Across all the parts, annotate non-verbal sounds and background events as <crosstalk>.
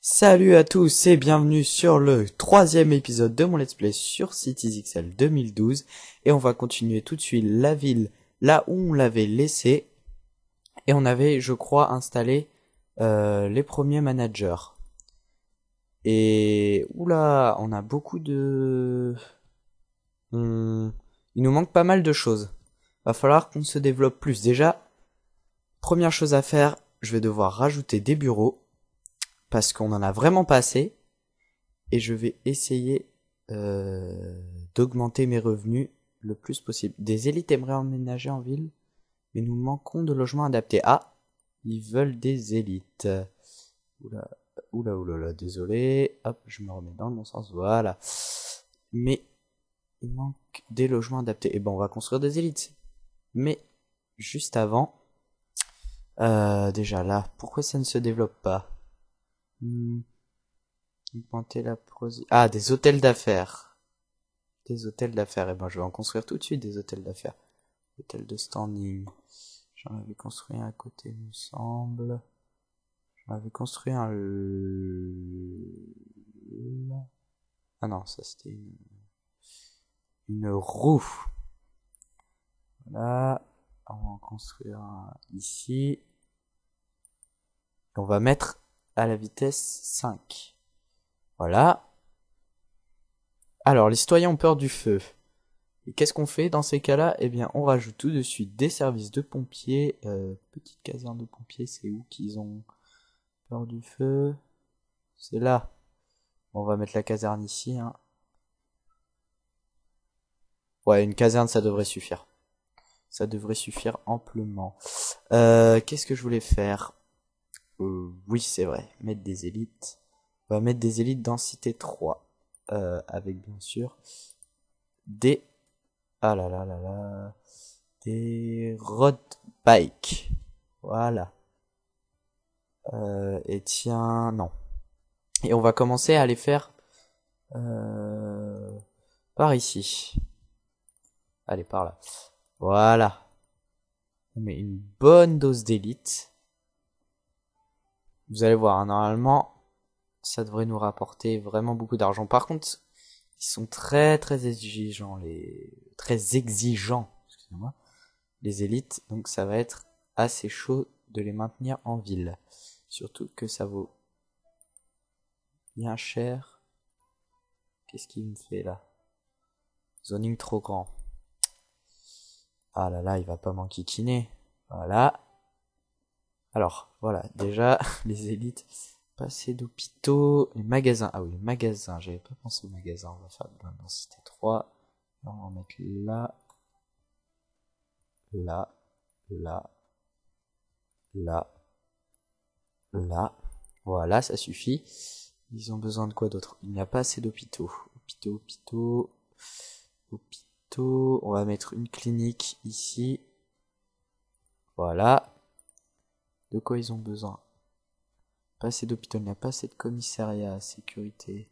Salut à tous et bienvenue sur le troisième épisode de mon let's play sur Cities XL 2012 et on va continuer tout de suite la ville là où on l'avait laissé et on avait je crois installé euh, les premiers managers et oula on a beaucoup de hmm, il nous manque pas mal de choses va falloir qu'on se développe plus. Déjà, première chose à faire, je vais devoir rajouter des bureaux parce qu'on en a vraiment pas assez et je vais essayer euh, d'augmenter mes revenus le plus possible. Des élites aimeraient emménager en ville, mais nous manquons de logements adaptés. Ah, ils veulent des élites. Oula, oula, oula, désolé. Hop, je me remets dans le bon sens. Voilà. Mais il manque des logements adaptés. Et eh bon ben, on va construire des élites. Mais juste avant, euh, déjà là, pourquoi ça ne se développe pas hmm. la Ah, des hôtels d'affaires. Des hôtels d'affaires. Et eh ben, je vais en construire tout de suite des hôtels d'affaires. Hôtel de standing. J'en avais construit un à côté, il me semble. J'en avais construit un. Ah non, ça c'était une... une roue. Voilà. On va en construire un ici. on va mettre à la vitesse 5. Voilà. Alors, les citoyens ont peur du feu. Et qu'est-ce qu'on fait dans ces cas-là Eh bien, on rajoute tout de suite des services de pompiers. Euh, petite caserne de pompiers, c'est où qu'ils ont peur du feu C'est là. on va mettre la caserne ici. Hein. Ouais, une caserne, ça devrait suffire ça devrait suffire amplement. Euh, qu'est-ce que je voulais faire euh, Oui, c'est vrai, mettre des élites. On va mettre des élites densité 3, euh, avec bien sûr des... Ah là là là là... Des road bike. Voilà. et tiens, non. Et on va commencer à les faire par ici. Allez, par là. Voilà. On met une bonne dose d'élite. Vous allez voir, hein, normalement, ça devrait nous rapporter vraiment beaucoup d'argent. Par contre, ils sont très très exigeants, les très exigeants, excusez-moi, les élites. Donc ça va être assez chaud de les maintenir en ville. Surtout que ça vaut bien cher. Qu'est-ce qu'il me fait là Zoning trop grand. Ah là là, il va pas m'enquiquiner. Voilà. Alors, voilà, déjà, <laughs> les élites, assez d'hôpitaux, les magasins. Ah oui, les magasins, j'avais pas pensé aux magasins. On va faire de la densité 3. On va en mettre là, là, là, là, là. Voilà, ça suffit. Ils ont besoin de quoi d'autre Il n'y a pas assez d'hôpitaux. Hôpitaux, hôpitaux, hôpitaux. On va mettre une clinique ici. Voilà. De quoi ils ont besoin Pas assez d'hôpitaux, il n'y a pas assez de commissariat, sécurité,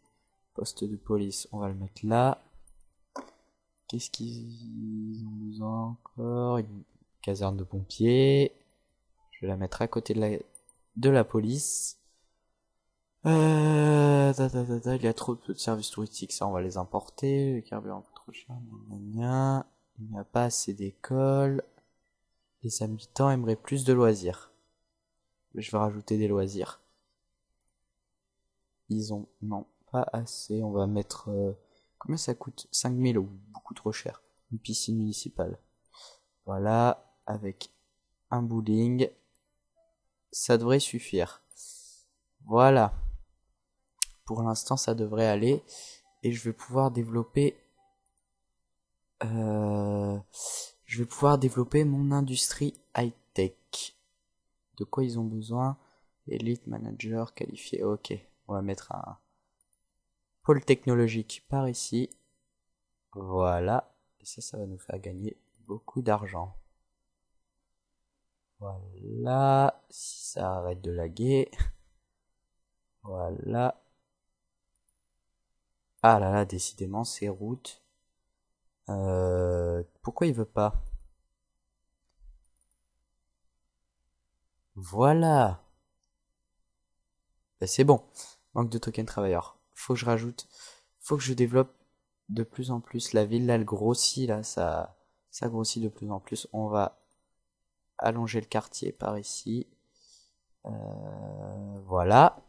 poste de police. On va le mettre là. Qu'est-ce qu'ils ont besoin encore Une caserne de pompiers. Je vais la mettre à côté de la, de la police. Euh, il y a trop de services touristiques, ça on va les importer. Le carburant il n'y a pas assez d'école Les habitants aimeraient plus de loisirs. Je vais rajouter des loisirs. Ils ont, non, pas assez. On va mettre, euh, combien ça coûte 5000 ou beaucoup trop cher. Une piscine municipale. Voilà, avec un bowling. Ça devrait suffire. Voilà. Pour l'instant, ça devrait aller. Et je vais pouvoir développer euh, je vais pouvoir développer mon industrie high-tech. De quoi ils ont besoin Elite manager qualifié. Ok, on va mettre un pôle technologique par ici. Voilà. Et ça, ça va nous faire gagner beaucoup d'argent. Voilà. Si ça arrête de laguer. Voilà. Ah là là, décidément, ces routes euh, pourquoi il veut pas Voilà. Bah, c'est bon. Manque de token travailleurs. Faut que je rajoute. Faut que je développe de plus en plus. La ville là, elle grossit là. Ça, ça grossit de plus en plus. On va allonger le quartier par ici. Euh, voilà.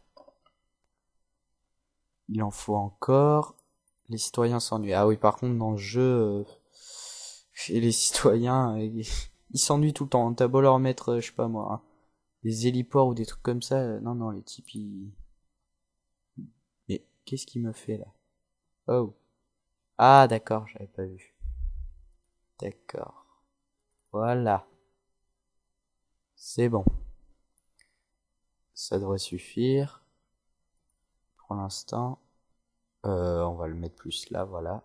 Il en faut encore les citoyens s'ennuient. Ah oui, par contre, dans le jeu, et euh, <laughs> les citoyens, euh, <laughs> ils s'ennuient tout le temps. T'as beau leur mettre, euh, je sais pas moi, hein. des héliports ou des trucs comme ça. Non, non, les types, ils... Mais qu'est-ce qu'il me fait là Oh. Ah, d'accord, j'avais pas vu. D'accord. Voilà. C'est bon. Ça devrait suffire. Pour l'instant. Euh, on va le mettre plus là, voilà.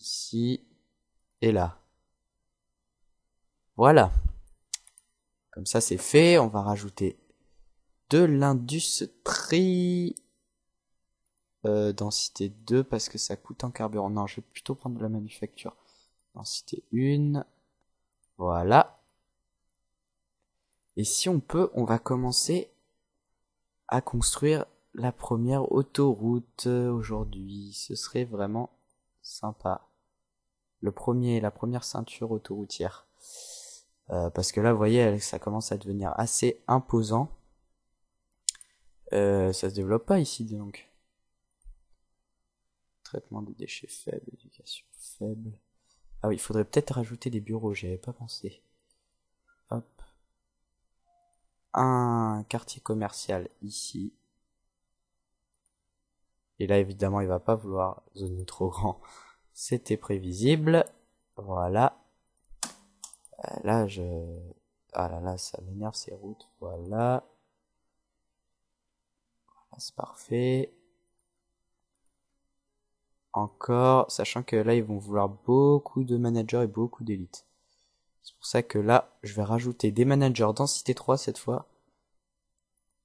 Ici et là. Voilà. Comme ça, c'est fait. On va rajouter de l'industrie. Euh, densité 2 parce que ça coûte en carburant. Non, je vais plutôt prendre de la manufacture. Densité 1. Voilà. Et si on peut, on va commencer à construire la première autoroute euh, aujourd'hui. Ce serait vraiment sympa. Le premier, la première ceinture autoroutière. Euh, parce que là, vous voyez, ça commence à devenir assez imposant. Euh, ça se développe pas ici, donc. Traitement des déchets faibles, éducation faible. Ah oui, il faudrait peut-être rajouter des bureaux, J'avais pas pensé. Hop. Un quartier commercial ici. Et là, évidemment, il va pas vouloir zone trop grand. C'était prévisible. Voilà. Euh, là, je... Ah là là, ça m'énerve ces routes. Voilà. c'est parfait. Encore, sachant que là, ils vont vouloir beaucoup de managers et beaucoup d'élites. C'est pour ça que là, je vais rajouter des managers dans cité 3 cette fois.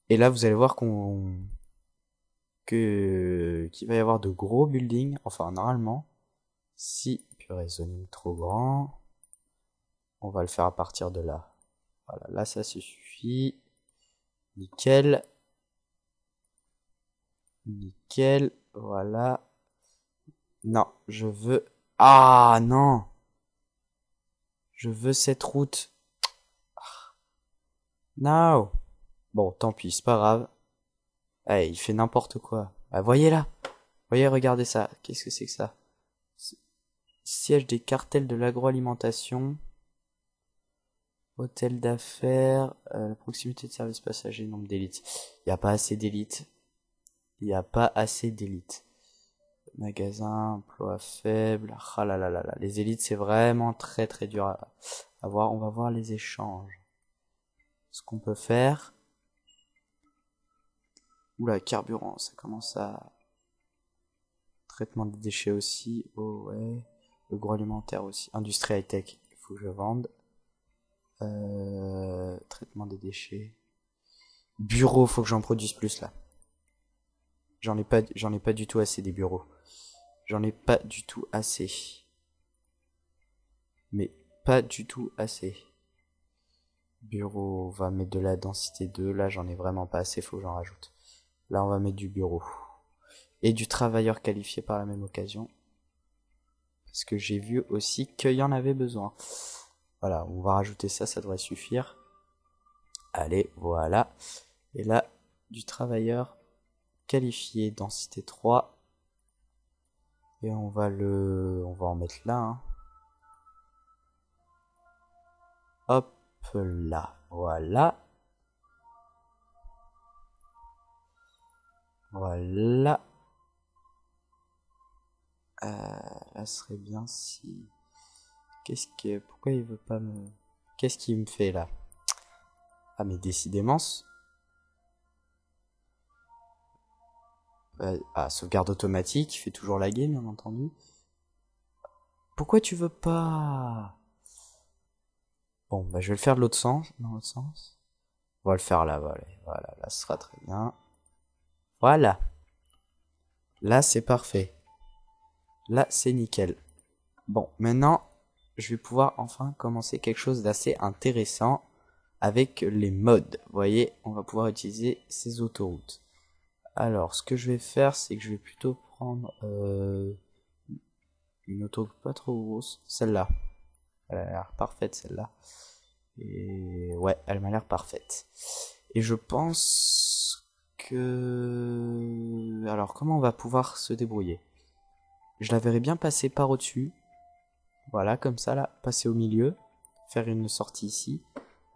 Et là, vous allez voir qu'on que qu'il va y avoir de gros buildings, enfin normalement, si purée zoning trop grand, on va le faire à partir de là. Voilà, là ça suffit. Nickel. Nickel, voilà. Non, je veux... Ah non Je veux cette route. Ah. Now Bon, tant pis, c'est pas grave. Ah, il fait n'importe quoi. Ah, voyez là. Voyez, regardez ça. Qu'est-ce que c'est que ça Siège des cartels de l'agroalimentation. Hôtel d'affaires, euh, proximité de service passager nombre d'élites. Il n'y a pas assez d'élites. Il n'y a pas assez d'élites. Magasin, emploi faible. Ah là là là là. Les élites, c'est vraiment très très dur à voir. On va voir les échanges. Ce qu'on peut faire. Oula, carburant, ça commence à... Traitement des déchets aussi, oh ouais. Le gros alimentaire aussi, industrie high-tech, il faut que je vende. Euh, traitement des déchets. Bureau, faut que j'en produise plus là. J'en ai pas, j'en ai pas du tout assez des bureaux. J'en ai pas du tout assez. Mais pas du tout assez. Bureau, on va mettre de la densité 2. Là, j'en ai vraiment pas assez, faut que j'en rajoute. Là, on va mettre du bureau. Et du travailleur qualifié par la même occasion. Parce que j'ai vu aussi qu'il y en avait besoin. Voilà, on va rajouter ça, ça devrait suffire. Allez, voilà. Et là, du travailleur qualifié, densité 3. Et on va le... On va en mettre là. Hein. Hop là, voilà. Voilà. Euh, là, serait bien si... Qu'est-ce que... Pourquoi il veut pas me... Qu'est-ce qu'il me fait, là Ah, mais décidément... Bah, ah, sauvegarde automatique, il fait toujours laguer, bien entendu. Pourquoi tu veux pas Bon, bah je vais le faire de l'autre sens, dans l'autre sens. On va le faire là, voilà, voilà, là ce sera très bien. Voilà. Là, c'est parfait. Là, c'est nickel. Bon, maintenant, je vais pouvoir enfin commencer quelque chose d'assez intéressant avec les modes. Vous voyez, on va pouvoir utiliser ces autoroutes. Alors, ce que je vais faire, c'est que je vais plutôt prendre euh, une autoroute pas trop grosse. Celle-là. Elle a l'air parfaite, celle-là. Et ouais, elle m'a l'air parfaite. Et je pense que... Alors, comment on va pouvoir se débrouiller Je la verrai bien passer par au-dessus. Voilà, comme ça, là. Passer au milieu. Faire une sortie ici.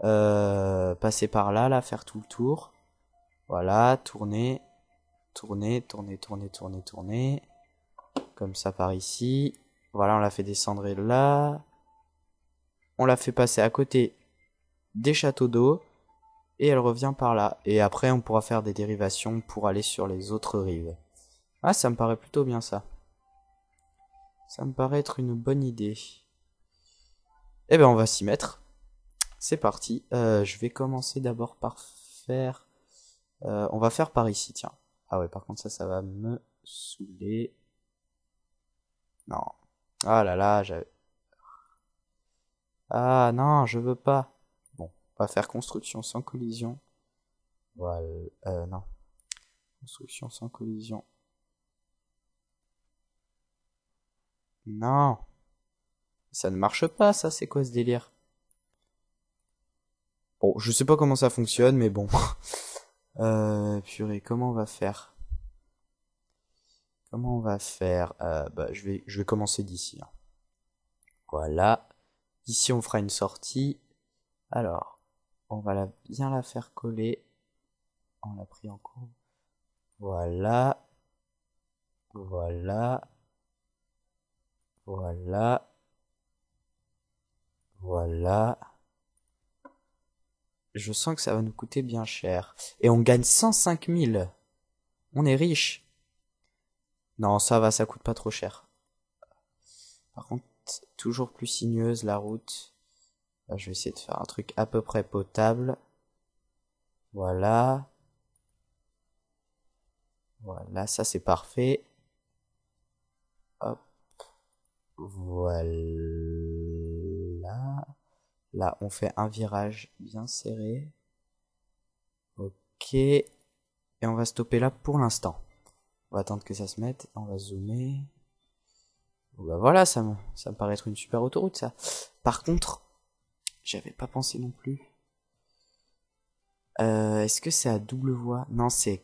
Euh, passer par là, là, faire tout le tour. Voilà, tourner. Tourner, tourner, tourner, tourner, tourner. Comme ça par ici. Voilà, on l'a fait descendre là. On l'a fait passer à côté des châteaux d'eau et elle revient par là. Et après, on pourra faire des dérivations pour aller sur les autres rives. Ah, ça me paraît plutôt bien ça. Ça me paraît être une bonne idée. Eh ben, on va s'y mettre. C'est parti. Euh, je vais commencer d'abord par faire... Euh, on va faire par ici, tiens. Ah ouais, par contre, ça, ça va me saouler. Non. Ah là là, j'avais... Ah non, je veux pas. On va faire construction sans collision. Voilà. Euh, non. Construction sans collision. Non. Ça ne marche pas, ça, c'est quoi ce délire Bon, je sais pas comment ça fonctionne, mais bon. <laughs> euh, purée, comment on va faire Comment on va faire euh, bah, je, vais, je vais commencer d'ici. Hein. Voilà. Ici, on fera une sortie. Alors, on va la, bien la faire coller. On l'a pris en courbe. Voilà. Voilà. Voilà. Voilà. Je sens que ça va nous coûter bien cher. Et on gagne 105 000. On est riche. Non, ça va, ça coûte pas trop cher. Par contre, toujours plus sinueuse la route je vais essayer de faire un truc à peu près potable. Voilà. Voilà, ça c'est parfait. Hop. Voilà. Là, on fait un virage bien serré. Ok. Et on va stopper là pour l'instant. On va attendre que ça se mette. On va zoomer. Bah voilà, ça ça me paraît être une super autoroute, ça. Par contre, j'avais pas pensé non plus. Euh, est-ce que c'est à double voix Non, c'est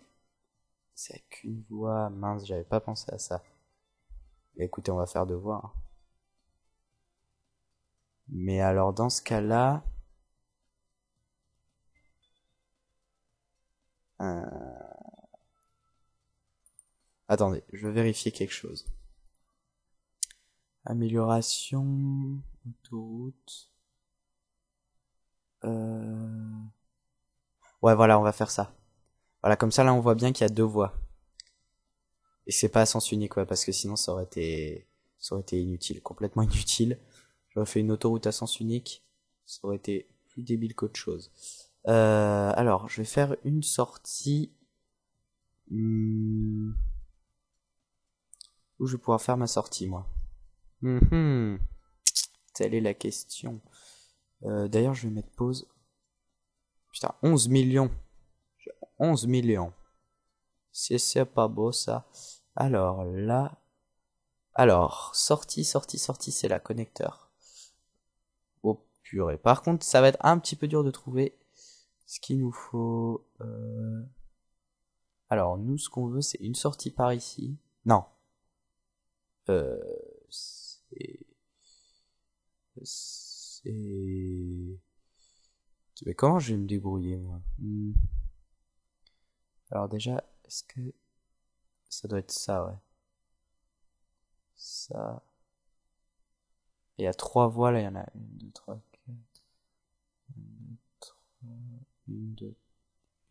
c'est à qu'une voix. Mince, j'avais pas pensé à ça. Bah, écoutez, on va faire deux voix. Hein. Mais alors dans ce cas-là, euh, attendez, je vais vérifier quelque chose. Amélioration, autoroute. Euh, ouais, voilà, on va faire ça. Voilà, comme ça, là, on voit bien qu'il y a deux voies Et c'est pas à sens unique, ouais, parce que sinon, ça aurait été, ça aurait été inutile, complètement <laughs> inutile. J'aurais fait une autoroute à sens unique, ça aurait été plus débile qu'autre chose. Euh, alors, je vais faire une sortie hmm, où je vais pouvoir faire ma sortie, moi. Hmm, hmm. Telle est la question. Euh, d'ailleurs, je vais mettre pause. Putain, 11 millions. 11 millions. C'est pas beau ça. Alors là. Alors, sortie, sortie, sortie, c'est la connecteur. Oh purée. Par contre, ça va être un petit peu dur de trouver ce qu'il nous faut. Euh. Alors, nous, ce qu'on veut, c'est une sortie par ici. Non. Euh... C'est euh, et mais comment je vais me débrouiller moi hmm. Alors déjà, est-ce que ça doit être ça, ouais. Ça. Il y a trois voies là, il y en a une, deux, trois, quatre. Une, deux, trois,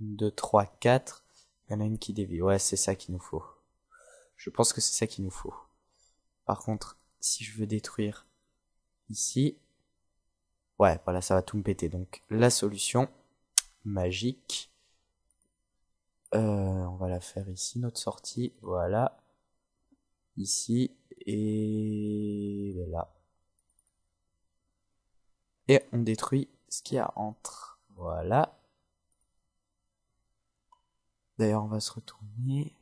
deux, trois, quatre. Il y en a une qui dévie. Ouais, c'est ça qu'il nous faut. Je pense que c'est ça qu'il nous faut. Par contre, si je veux détruire ici, Ouais, voilà, ça va tout me péter. Donc la solution magique. Euh, on va la faire ici, notre sortie. Voilà. Ici. Et là. Et on détruit ce qu'il y a entre. Voilà. D'ailleurs, on va se retourner.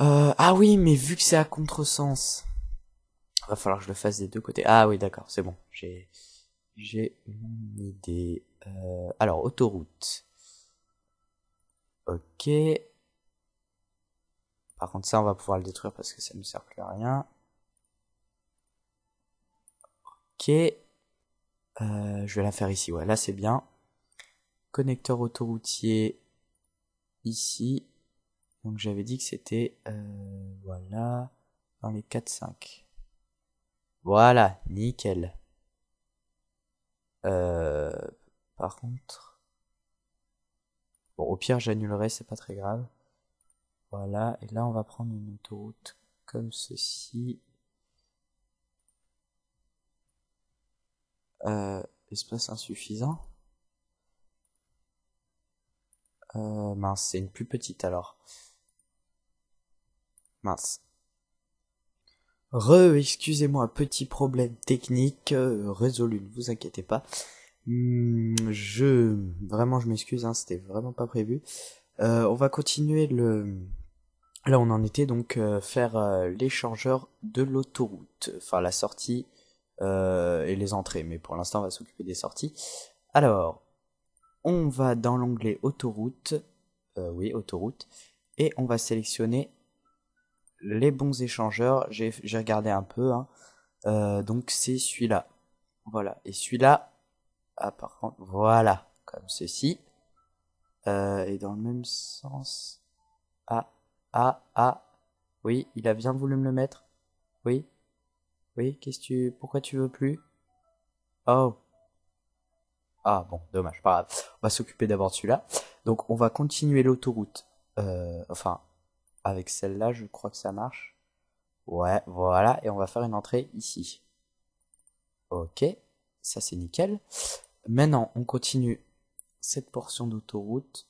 Euh, ah oui, mais vu que c'est à contresens va falloir que je le fasse des deux côtés. Ah oui, d'accord, c'est bon. J'ai, j'ai mon idée. Euh, alors, autoroute. Ok. Par contre, ça, on va pouvoir le détruire parce que ça ne sert plus à rien. Ok. Euh, je vais la faire ici. voilà c'est bien. Connecteur autoroutier ici. Donc, j'avais dit que c'était... Euh, voilà. Dans les 4-5. Voilà, nickel. Euh, par contre... Bon, au pire, j'annulerai, c'est pas très grave. Voilà, et là, on va prendre une autoroute comme ceci. Euh, espace insuffisant. Euh, mince, c'est une plus petite alors. Mince. Re, excusez-moi, petit problème technique euh, résolu, ne vous inquiétez pas. Hmm, je, vraiment, je m'excuse, hein, c'était vraiment pas prévu. Euh, on va continuer le. Là, on en était donc euh, faire l'échangeur de l'autoroute, enfin la sortie et les entrées. Mais pour l'instant, on va s'occuper des sorties. Alors, on va dans l'onglet autoroute, oui, autoroute, et on va sélectionner les bons échangeurs, j'ai regardé un peu, hein. euh, donc c'est celui-là. Voilà, et celui-là, ah par contre, voilà, comme ceci. Euh, et dans le même sens, ah, ah, ah, oui, il a bien voulu me le mettre. Oui, oui, qu'est-ce tu, pourquoi tu veux plus Oh. Ah bon, dommage, pas grave. On va s'occuper d'abord de celui-là. Donc on va continuer l'autoroute. Euh, enfin, avec celle-là, je crois que ça marche. Ouais, voilà, et on va faire une entrée ici. Ok, ça c'est nickel. Maintenant, on continue cette portion d'autoroute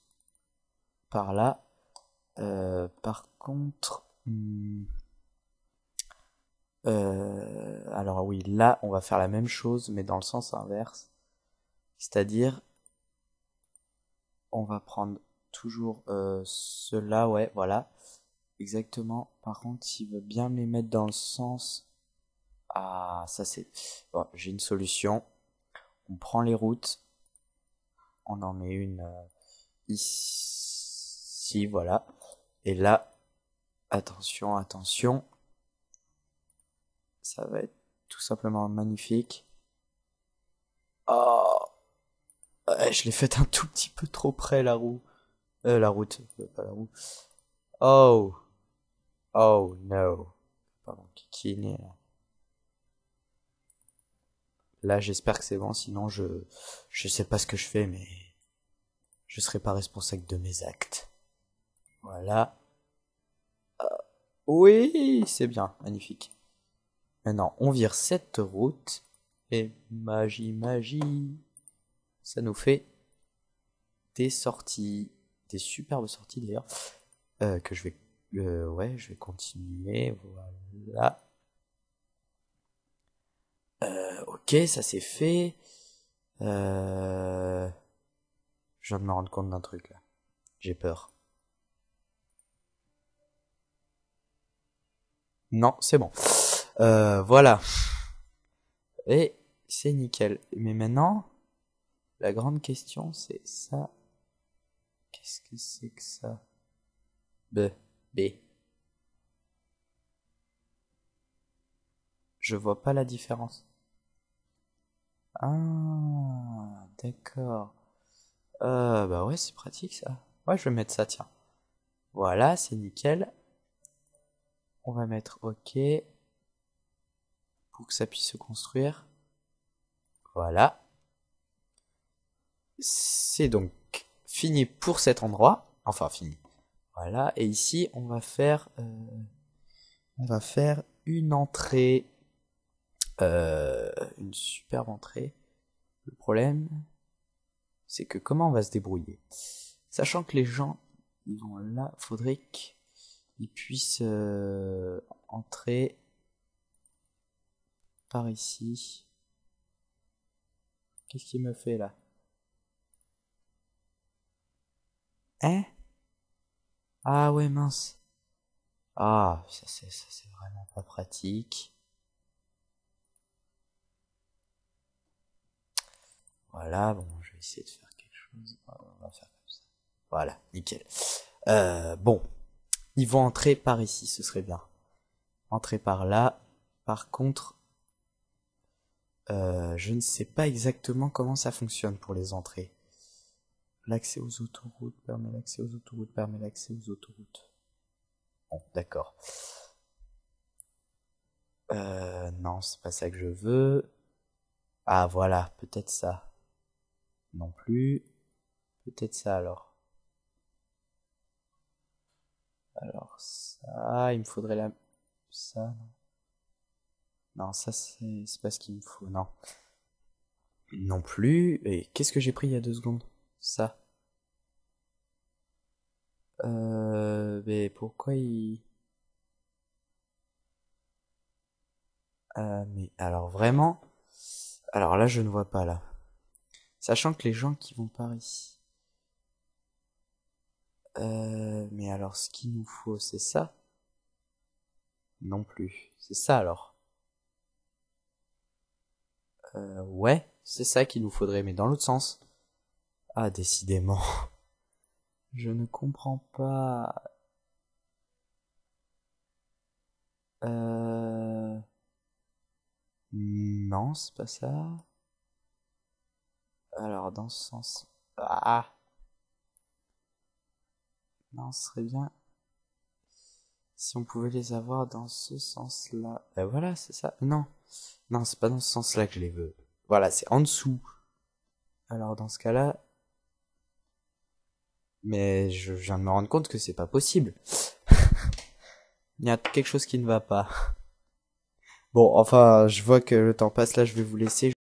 par là. Euh, par contre... Hmm, euh, alors oui, là, on va faire la même chose, mais dans le sens inverse. C'est-à-dire, on va prendre toujours euh, cela, ouais, voilà exactement. Par contre, s'il veut bien me les mettre dans le sens. Ah, ça c'est. Bon, j'ai une solution. On prend les routes. On en met une euh, ici, voilà. Et là, attention, attention. Ça va être tout simplement magnifique. Oh, je l'ai faite un tout petit peu trop près la roue. Euh, la route, euh, pas la roue. Oh. Oh no. Pardon, qui là j'espère que c'est bon, sinon je je sais pas ce que je fais, mais je serai pas responsable de mes actes. Voilà. Euh, oui, c'est bien, magnifique. Maintenant, on vire cette route et magie, magie, ça nous fait des sorties, des superbes sorties d'ailleurs, euh, que je vais euh, ouais, je vais continuer. Voilà. Euh, ok, ça c'est fait. Euh... Je viens de me rendre compte d'un truc là. J'ai peur. Non, c'est bon. Euh, voilà. Et c'est nickel. Mais maintenant, la grande question c'est ça. Qu'est-ce que c'est que ça Ben. B. Je vois pas la différence. Ah, d'accord. Euh, bah ouais, c'est pratique ça. Ouais, je vais mettre ça, tiens. Voilà, c'est nickel. On va mettre OK pour que ça puisse se construire. Voilà. C'est donc fini pour cet endroit. Enfin, fini. Voilà, et ici on va faire, euh, on va faire une entrée, euh, une superbe entrée. Le problème, c'est que comment on va se débrouiller Sachant que les gens, ils vont là, faudrait qu'ils puissent euh, entrer par ici. Qu'est-ce qu'il me fait là Hein ah ouais, mince. Ah, ça c'est, ça c'est vraiment pas pratique. Voilà, bon, je vais essayer de faire quelque chose. Ah, on va faire comme ça. Voilà, nickel. Euh, bon, ils vont entrer par ici, ce serait bien. Entrer par là. Par contre, euh, je ne sais pas exactement comment ça fonctionne pour les entrées. L'accès aux autoroutes permet l'accès aux autoroutes permet l'accès aux autoroutes. Bon, d'accord. Euh, non, c'est pas ça que je veux. Ah, voilà, peut-être ça. Non plus. Peut-être ça alors. Alors, ça, il me faudrait la. Ça, non. Non, ça, c'est pas ce qu'il me faut, non. Non plus. Et qu'est-ce que j'ai pris il y a deux secondes ça. Euh, mais pourquoi il... Ah, mais alors vraiment... Alors là, je ne vois pas là. Sachant que les gens qui vont par ici... Euh, mais alors ce qu'il nous faut, c'est ça Non plus. C'est ça alors. Euh, ouais, c'est ça qu'il nous faudrait, mais dans l'autre sens. Ah, décidément. Je ne comprends pas. Euh... Non, c'est pas ça. Alors, dans ce sens. Ah Non, ce serait bien si on pouvait les avoir dans ce sens-là. Ben voilà, c'est ça. Non. Non, c'est pas dans ce sens-là que je les veux. Voilà, c'est en dessous. Alors, dans ce cas-là, mais je viens de me rendre compte que c'est pas possible. <laughs> Il y a quelque chose qui ne va pas. Bon, enfin, je vois que le temps passe là, je vais vous laisser.